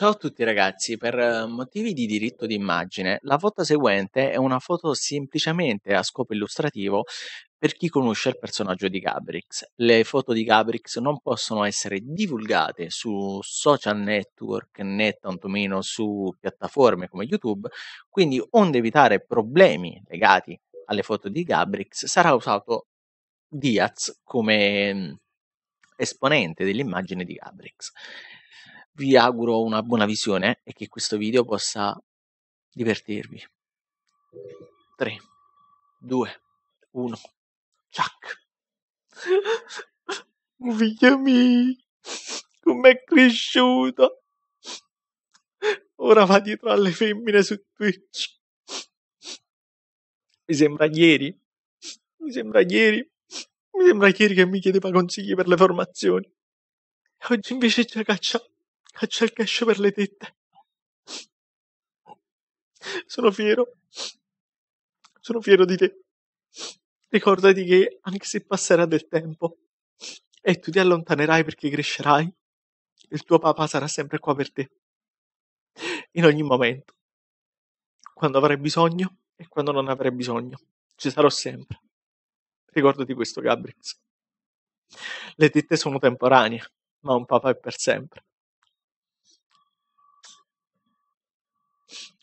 Ciao a tutti ragazzi, per eh, motivi di diritto d'immagine, la foto seguente è una foto semplicemente a scopo illustrativo per chi conosce il personaggio di Gabrix. Le foto di Gabrix non possono essere divulgate su social network né tantomeno su piattaforme come YouTube, quindi onde evitare problemi legati alle foto di Gabrix sarà usato Diaz come mm, esponente dell'immagine di Gabrix vi auguro una buona visione e che questo video possa divertirvi. 3, 2, 1, ciac! Figlia mia, com'è cresciuto! Ora va dietro alle femmine su Twitch. Mi sembra ieri, mi sembra ieri, mi sembra ieri che mi chiedeva consigli per le formazioni. Oggi invece ci ha cacciato. Faccia il cash per le tette. Sono fiero. Sono fiero di te. Ricordati che anche se passerà del tempo e tu ti allontanerai perché crescerai, il tuo papà sarà sempre qua per te. In ogni momento. Quando avrai bisogno e quando non avrai bisogno. Ci sarò sempre. Ricordati questo, Gabrix. Le tette sono temporanee, ma un papà è per sempre.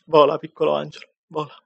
Vola, piccolo angelo, vola.